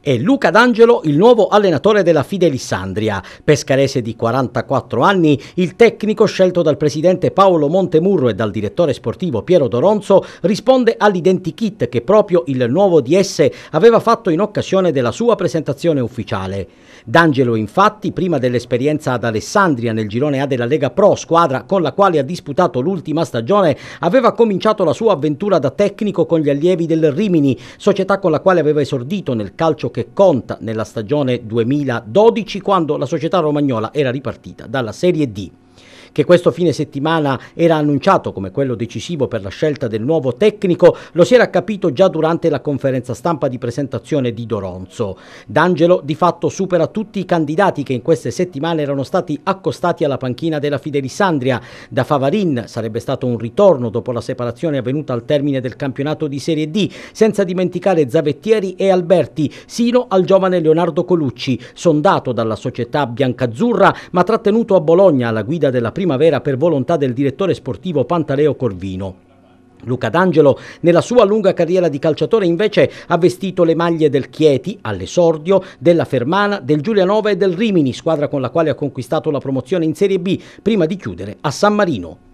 è Luca D'Angelo, il nuovo allenatore della Fidelissandria. Pescarese di 44 anni, il tecnico scelto dal presidente Paolo Montemurro e dal direttore sportivo Piero Doronzo risponde all'identikit che proprio il nuovo DS aveva fatto in occasione della sua presentazione ufficiale. D'Angelo infatti, prima dell'esperienza ad Alessandria nel girone A della Lega Pro, squadra con la quale ha disputato l'ultima stagione, aveva cominciato la sua avventura da tecnico con gli allievi del Rimini, società con la quale aveva esordito nel calcio calcio che conta nella stagione 2012 quando la società romagnola era ripartita dalla Serie D che questo fine settimana era annunciato come quello decisivo per la scelta del nuovo tecnico, lo si era capito già durante la conferenza stampa di presentazione di Doronzo. D'Angelo di fatto supera tutti i candidati che in queste settimane erano stati accostati alla panchina della Fidelissandria. Da Favarin sarebbe stato un ritorno dopo la separazione avvenuta al termine del campionato di Serie D, senza dimenticare Zavettieri e Alberti, sino al giovane Leonardo Colucci, sondato dalla società biancazzurra ma trattenuto a Bologna alla guida della prima primavera per volontà del direttore sportivo Pantaleo Corvino. Luca D'Angelo nella sua lunga carriera di calciatore invece ha vestito le maglie del Chieti all'esordio, della Fermana, del Giulianova e del Rimini, squadra con la quale ha conquistato la promozione in Serie B, prima di chiudere a San Marino.